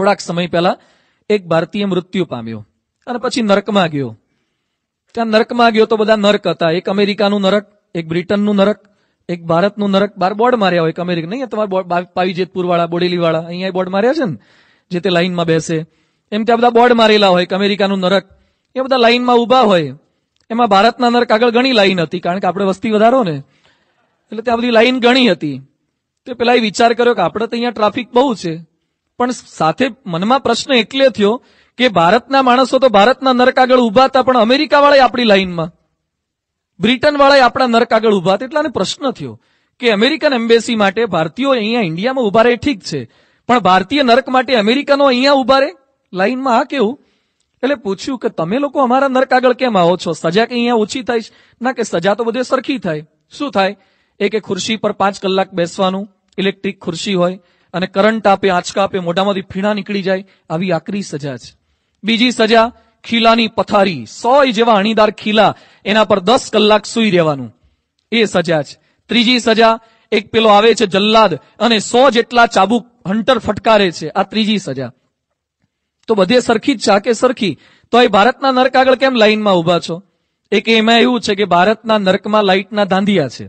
થોડાક સમય પહેલા એક ભારતીય મૃત્યુ પામ્યો અને પછી નરકમાં ગયો ત્યાં નરકમાં ગયો તો બધા નરક હતા એક અમેરિકાનું નરક એક બ્રિટનનું નરક એક ભારતનું નરક બાર બોર્ડ માર્યા હોય એક અમેરિકા નહીં તમારે પાવીજેતપુર વાળા બોડેલીવાળા અહીંયા બોર્ડ માર્યા છે ને જે તે લાઇનમાં બેસે એમ ત્યાં બધા બોર્ડ મારેલા હોય અમેરિકાનું નરક એ બધા લાઇનમાં ઊભા હોય એમાં ભારતના નરક આગળ ઘણી લાઇન હતી કારણ કે આપણે વસ્તી વધારો ને એટલે ત્યાં બધી લાઇન ઘણી હતી તો પેલા એ વિચાર કર્યો કે આપણે તો અહીંયા ટ્રાફિક બહુ છે પણ સાથે મનમાં પ્રશ્ન એટલે થયો કે ભારતના માણસો તો ભારતના નરક આગળ ઉભા હતા પણ અમેરિકા વાળા આપણી લાઈનમાં બ્રિટન વાળા આપણા નરક આગળ ઉભા હતા એટલે પ્રશ્ન થયો કે અમેરિકન એમ્બેસી માટે ભારતીયો અહીંયા ઇન્ડિયામાં ઉભા રહે ઠીક છે પણ ભારતીય નરક માટે અમેરિકનો અહીંયા ઉભા રહે લાઈનમાં આ કેવું એટલે પૂછ્યું કે તમે લોકો અમારા નરક આગળ કેમ આવો છો સજા કે અહીંયા ઓછી થાય ના કે સજા તો બધે સરખી થાય શું થાય એક ખુરશી પર પાંચ કલાક બેસવાનું ઇલેક્ટ્રિક ખુરશી હોય અને કરંટ આપે આંચકા આપે મોઢામાંથી ફીણા નીકળી જાય આવી આકરી સજા છે બીજી સજા ખીલાની પથારી સોય જેવા અણીદાર ખીલા એના પર દસ કલાક સુઈ રહેવાનું એ સજા છે ત્રીજી સજા એક પેલો આવે છે જલ્લાદ અને સો જેટલા ચાબુક હંટર ફટકારે છે આ ત્રીજી સજા તો બધે સરખી જ ચાકે સરખી તો એ ભારતના નર્ક આગળ કેમ લાઈનમાં ઉભા છો એક એમાં એવું છે કે ભારતના નર્કમાં લાઇટના ધાંધિયા છે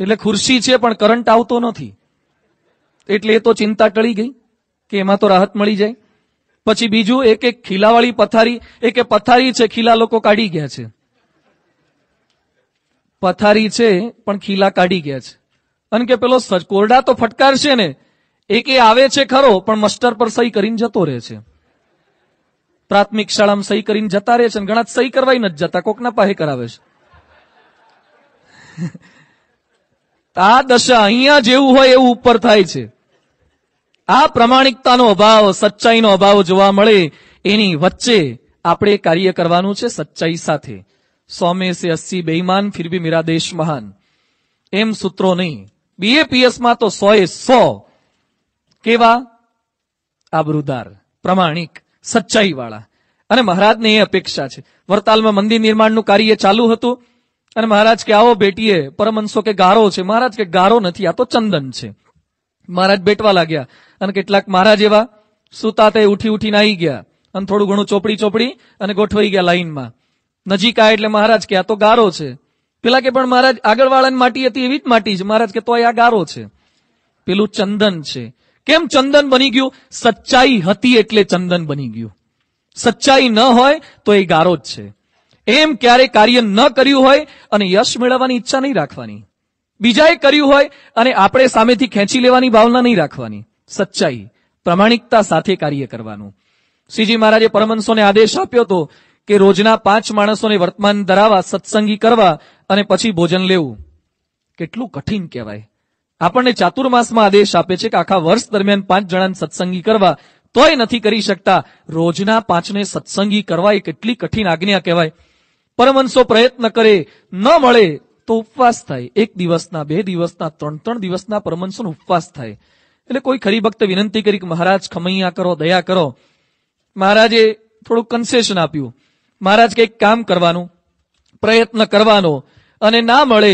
એટલે ખુરશી છે પણ કરંટ આવતો નથી એટલે એ તો ચિંતા ટળી ગઈ કે એમાં તો રાહત મળી જાય પછી બીજું એક એક ખીલાવાળી પથારી એક પથારી છે ખીલા લોકો કાઢી ગયા છે પથારી છે પણ ખીલા કાઢી ગયા છે અને કે પેલો કોરડા તો ફટકાર છે ને એક એ આવે છે ખરો પણ મસ્ટર પર સહી કરીને જતો રહે છે પ્રાથમિક શાળામાં સહી કરીને જતા રહે છે ઘણા સહી કરવાય નથી જતા કોકના પાસે કરાવે છે આ દશા અહીંયા જેવું હોય એવું ઉપર થાય છે આ પ્રમાણિકતાનો અભાવ સચ્ચાઈનો અભાવ જોવા મળે એની વચ્ચે આપણે કાર્ય કરવાનું છે સચ્ચાઈ સાથે સોમે સે અસ્સી બેઈમાન ફિર બી મીરા દેશ મહાન એમ સૂત્રો નહીં બીએપીએસમાં તો સો એ સો કેવા આબરૂદાર પ્રમાણિક સચ્ચાઈવાળા અને મહારાજને એ અપેક્ષા છે વરતાલમાં મંદિર નિર્માણનું કાર્ય ચાલુ હતું અને મહારાજ કે આવો બેટીએ પરમહંસો કે ગારો છે મહારાજ કે ગારો નથી આ તો ચંદન છે મહારાજ બેટવા લાગ્યા અને કેટલાક મહારાજ એવા સુતા તે ઉઠી ઉઠીને આવી ગયા અને થોડું ઘણું ચોપડી ચોપડી અને ગોઠવાઈ ગયા લાઈનમાં નજીક આ એટલે મહારાજ કે આ તો ગારો છે પેલા કે પણ મહારાજ આગળ વાળાની માટી હતી એવી જ માટી છે મહારાજ કે તો આ ગારો છે પેલું ચંદન છે કેમ ચંદન બની ગયું સચ્ચાઈ હતી એટલે ચંદન બની ગયું સચ્ચાઈ ન હોય તો એ ગારો જ છે એમ ક્યારે કાર્ય ન કર્યું હોય અને યશ મેળવવાની ઈચ્છા નહીં રાખવાની બીજાએ કર્યું હોય અને આપણે સામેથી ખેંચી લેવાની ભાવના નહીં રાખવાની સચ્ચાઈ પ્રમાણિકતા સાથે કાર્ય કરવાનું શ્રીજી મહારાજે પરમંશોને આદેશ આપ્યો હતો કે રોજના પાંચ માણસોને વર્તમાન ધરાવવા સત્સંગી કરવા અને પછી ભોજન લેવું કેટલું કઠિન કહેવાય આપણને ચાતુર્માસમાં આદેશ આપે છે કે આખા વર્ષ દરમિયાન પાંચ જણાને સત્સંગી કરવા તોય નથી કરી શકતા રોજના પાંચને સત્સંગી કરવા એ કેટલી કઠિન આજ્ઞા કહેવાય પરમહંસો પ્રયત્ન કરે ન મળે તો ઉપવાસ થાય એક દિવસના બે દિવસના ત્રણ ત્રણ દિવસના પરમહંસોનો ઉપવાસ થાય એટલે કોઈ ખરી ભક્ત વિનંતી કરી કે મહારાજ ખમૈયા કરો દયા કરો મહારાજે થોડું કન્સેશન આપ્યું મહારાજ કંઈક કામ કરવાનું પ્રયત્ન કરવાનો અને ના મળે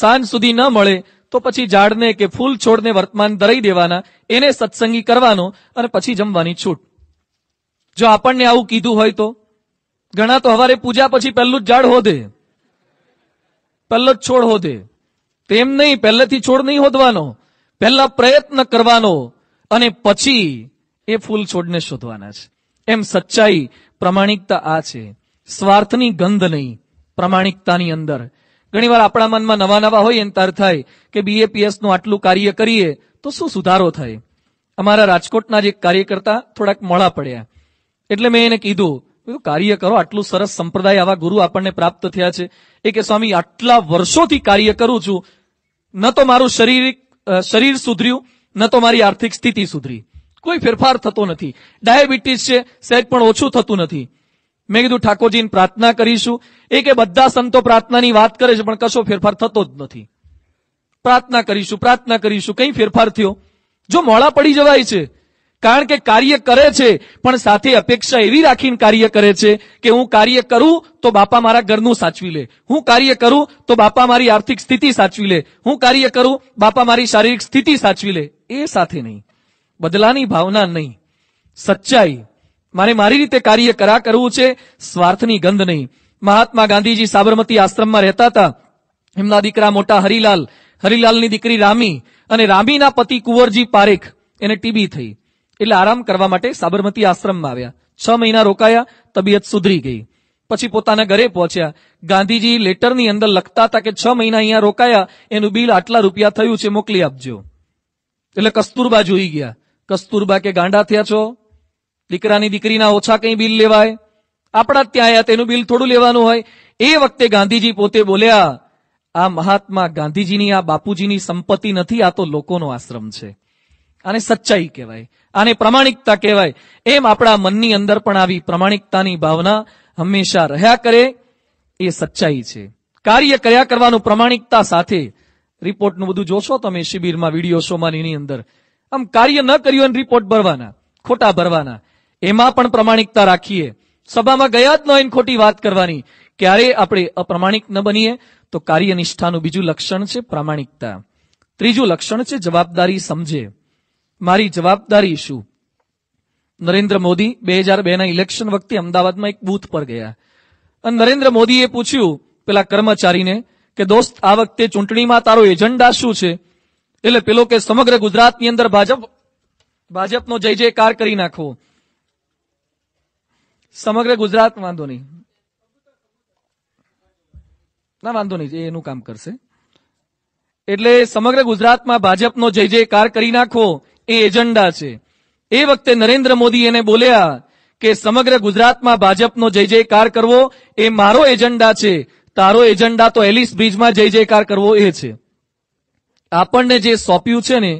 સાંજ સુધી ન મળે તો પછી ઝાડને કે ફૂલ છોડને વર્તમાન ધરાઈ દેવાના એને સત્સંગી કરવાનો અને પછી જમવાની છૂટ જો આપણને આવું કીધું હોય તો ઘણા તો હવારે પૂજા પછી પહેલું જ ઝાડ હોદે પહેલો જ છોડ હોદે તેમ નહીં પહેલેથી છોડ નહીં હોદવાનો પહેલા પ્રયત્ન કરવાનો અને પછી એ ફૂલ છોડને શોધવાના છે એમ સચ્ચાઈ પ્રમાણિકતા આ છે સ્વાર્થની ગંધ નહીં પ્રમાણિકતાની અંદર ઘણીવાર આપણા મનમાં નવા નવા હોય એન્તાર થાય કે બીએપીએસ નું આટલું કાર્ય કરીએ તો શું સુધારો થાય અમારા રાજકોટના જ એક કાર્યકર્તા થોડાક મોડા પડ્યા એટલે મેં એને કીધું કાર્ય કરો આટલું સરસ સંપ્રદાય આવા ગુરુ આપણને પ્રાપ્ત થયા છે એ કે સ્વામી આટલા વર્ષોથી કાર્ય કરું છું ન તો મારું શરીર શરીર સુધર્યું ન તો મારી આર્થિક સ્થિતિ સુધરી કોઈ ફેરફાર થતો નથી ડાયાબિટીસ છે સહેજ પણ ઓછું થતું નથી મેં કીધું ઠાકોરજીને પ્રાર્થના કરીશું એ કે બધા સંતો પ્રાર્થનાની વાત કરે છે પણ કશો ફેરફાર થતો જ નથી પ્રાર્થના કરીશું પ્રાર્થના કરીશું કંઈ ફેરફાર થયો જો મોડા પડી જવાય છે કારણ કે કાર્ય કરે છે પણ સાથે અપેક્ષા એવી રાખીને કાર્ય કરે છે કે હું કાર્ય કરું તો બાપા મારા ઘરનું સાચવી લે હું કાર્ય કરું તો બાપા મારી આર્થિક સ્થિતિ સાચવી લે હું કાર્ય કરું બાપા મારી શારીરિક સ્થિતિ સાચવી લે એ સાથે નહીં બદલાની ભાવના નહીં સચ્ચાઈ મારે મારી રીતે કાર્ય કરા કરવું છે સ્વાર્થની ગંધ નહીં મહાત્મા ગાંધીજી સાબરમતી આશ્રમમાં રહેતા હતા એમના દીકરા મોટા હરિલાલ હરિલાલની દીકરી રામી અને રામીના પતિ કુંવરજી પારેખ એને ટીબી થઈ એટલે આરામ કરવા માટે સાબરમતી આશ્રમમાં આવ્યા છ મહિના રોકાયા તબિયત સુધરી ગઈ પછી પોતાના ઘરે પહોંચ્યા ગાંધીજી લેટરની અંદર લખતા હતા કે છ મહિના અહીંયા રોકાયા એનું બિલ આટલા રૂપિયા થયું છે મોકલી આપજો એટલે કસ્તુરબા જોઈ ગયા કસ્તુરબા કે ગાંડા થયા છો દીકરાની દીકરીના ઓછા કઈ બિલ લેવાય આપણા ત્યાં આવ્યા તેનું બિલ થોડું લેવાનું હોય એ વખતે ગાંધીજી પોતે બોલ્યા આ મહાત્મા ગાંધીજીની આ બાપુજીની સંપત્તિ નથી આ તો લોકોનો આશ્રમ છે આને સચ્ચાઈ કહેવાય આને પ્રમાણિકતા કહેવાય એમ આપણા મનની અંદર પણ આવી પ્રમાણિકતાની ભાવના હંમેશા રહ્યા કરે એ સચ્ચાઈ છે કાર્ય કર્યા કરવાનું પ્રમાણિકતા સાથે રિપોર્ટનું બધું જોશો તમે શિબિરમાં વિડીયો શોમાં એની અંદર આમ કાર્ય ન કર્યું એને રિપોર્ટ ભરવાના ખોટા ભરવાના એમાં પણ પ્રમાણિકતા રાખીએ સભામાં ગયા જ ન હોય ખોટી વાત કરવાની ક્યારે આપણે અપ્રમાણિક ન બનીએ તો કાર્ય નિષ્ઠાનું બીજું લક્ષણ છે પ્રામાણિકતા ત્રીજું લક્ષણ છે જવાબદારી સમજે મારી જવાબદારી શું નરેન્દ્ર મોદી બે હજાર બેના ઇલેક્શન વખતે અમદાવાદમાં એક બૂથ પર ગયા અને નરેન્દ્ર મોદીએ પૂછ્યું પેલા કર્મચારીને કે દોસ્ત આ વખતે ચૂંટણીમાં તારો એજન્ડા શું છે એટલે પેલો કે સમગ્ર ગુજરાતની અંદર ભાજપ ભાજપનો જય જયકાર કરી નાખવો સમગ્ર ગુજરાત વાંધો નહીં ના વાંધો નહીં એ એનું કામ કરશે એટલે સમગ્ર ગુજરાતમાં ભાજપનો જય જયકાર કરી નાખવો એ એજન્ડા છે એ વખતે નરેન્દ્ર મોદી એને બોલ્યા કે સમગ્ર ગુજરાતમાં ભાજપનો જય જયકાર કરવો એ મારો એજન્ડા છે તારો એજન્ડા તો એલિસ બ્રિજમાં જય જયકાર કરવો એ છે આપણને જે સોંપ્યું છે ને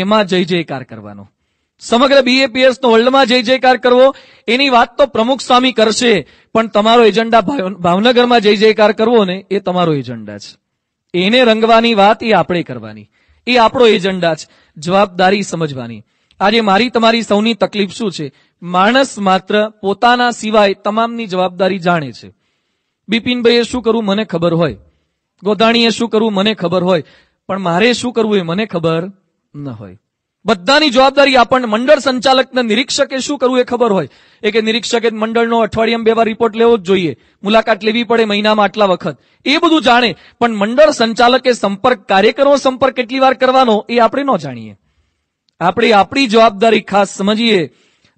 એમાં જય જયકાર કરવાનો સમગ્ર બીએપીએસ નો વર્લ્ડમાં જય જયકાર કરવો એની વાત તો પ્રમુખ સ્વામી કરશે પણ તમારો એજન્ડા ભાવનગરમાં જય જયકાર કરવો ને એ તમારો એજન્ડા છે એને રંગવાની વાત એ આપણે કરવાની એ આપણો એજન્ડા છે જવાબદારી સમજવાની આજે મારી તમારી સૌની તકલીફ શું છે માણસ માત્ર પોતાના સિવાય તમામની જવાબદારી જાણે છે બિપિનભાઈએ શું કરવું મને ખબર હોય ગોધાણીએ શું કરવું મને ખબર હોય પણ મારે શું કરવું એ મને ખબર ન હોય બધાની જવાબદારી આપણને મંડળ સંચાલકને નિરીક્ષકે શું કરવું એ ખબર હોય એ કે નિરીક્ષકે મંડળનો અઠવાડિયામાં બે વાર રિપોર્ટ લેવો જ જોઈએ મુલાકાત લેવી પડે મહિનામાં આટલા વખત એ બધું જાણે પણ મંડળ સંચાલકે સંપર્ક કાર્યકરનો સંપર્ક કેટલી વાર કરવાનો એ આપણે ન જાણીએ આપણે આપણી જવાબદારી ખાસ સમજીએ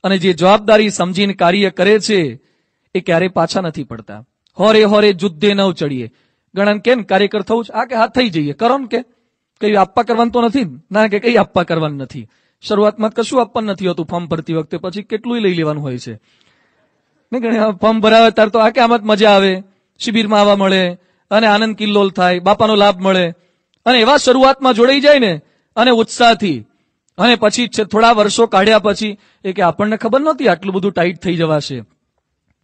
અને જે જવાબદારી સમજીને કાર્ય કરે છે એ ક્યારે પાછા નથી પડતા હોરે હોરે જુદ્ધે નવ ચડીએ ગણન કેમ કાર્યકર થવું છે આ કે હા થઈ જઈએ કરો ને કે કઈ આપવા કરવાનું તો નથી ના કે કઈ આપવા કરવાનું નથી શરૂઆતમાં કશું આપવાનું નથી હોતું ફોર્મ ભરતી વખતે પછી કેટલું લઈ લેવાનું હોય છે નહીં ગણે ફોર્મ ભરાવે ત્યારે તો આ કે આમાં મજા આવે શિબિરમાં આવવા મળે અને આનંદ કિલ્લોલ થાય બાપાનો લાભ મળે અને એવા શરૂઆતમાં જોડાઈ જાય ને અને ઉત્સાહથી અને પછી થોડા વર્ષો કાઢ્યા પછી એ કે આપણને ખબર નહોતી આટલું બધું ટાઈટ થઈ જવાશે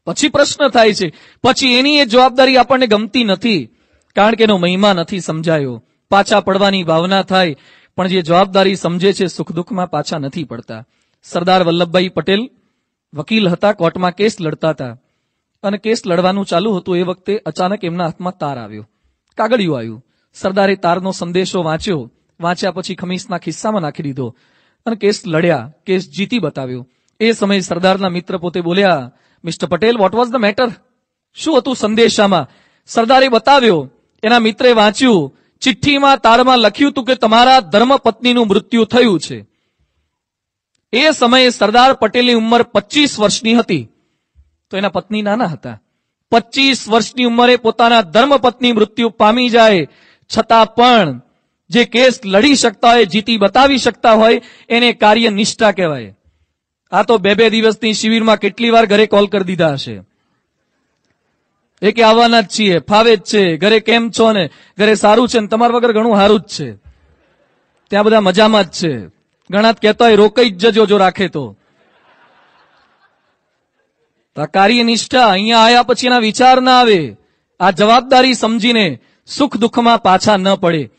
પછી પ્રશ્ન થાય છે પછી એની એ જવાબદારી આપણને ગમતી નથી કારણ કે એનો મહિમા નથી સમજાયો પાછા પડવાની ભાવના થાય પણ જે જવાબદારી સમજે છે સુખ દુઃખમાં પાછા નથી પડતા સરદાર વલ્લભભાઈ પટેલ વકીલ હતા કોર્ટમાં કેસ લડતા હતા અને કેસ લડવાનું ચાલુ હતું એ વખતે અચાનક એમના હાથમાં તાર આવ્યો કાગળિયું આવ્યું સરદારે તારનો સંદેશો વાંચ્યો વાંચ્યા પછી ખમીસના ખિસ્સામાં નાખી દીધો અને કેસ લડ્યા કેસ જીતી બતાવ્યો એ સમયે સરદારના મિત્ર પોતે બોલ્યા mister Patel what was the matter શું હતું સંદેશામાં સરદારે બતાવ્યો એના મિત્રે વાંચ્યું ચિઠ્ઠીમાં તારમાં લખ્યું હતું કે તમારા ધર્મપત્નીનું મૃત્યુ થયું છે એ સમયે સરદાર પટેલની ઉંમર પચીસ વર્ષની હતી તો એના પત્ની નાના હતા પચીસ વર્ષની ઉંમરે પોતાના ધર્મપત્ની મૃત્યુ પામી જાય છતાં પણ જે કેસ લડી શકતા હોય જીતી બતાવી શકતા હોય એને કાર્ય નિષ્ઠા કહેવાય આ તો બે બે દિવસની શિબિરમાં કેટલી વાર ઘરે કોલ કરી દીધા હશે એ કે આવવાના જ છીએ ફાવે જ છે ઘરે કેમ છો ને ઘરે સારું છે ને તમારા વગર ઘણું સારું જ છે ત્યાં બધા મજામાં જ છે ઘણા કહેતા હોય રોકાઈ જ જજો જો રાખે તો કાર્ય નિષ્ઠા અહીંયા આવ્યા પછી એના વિચાર ના આવે આ જવાબદારી સમજીને સુખ દુઃખમાં પાછા ન પડે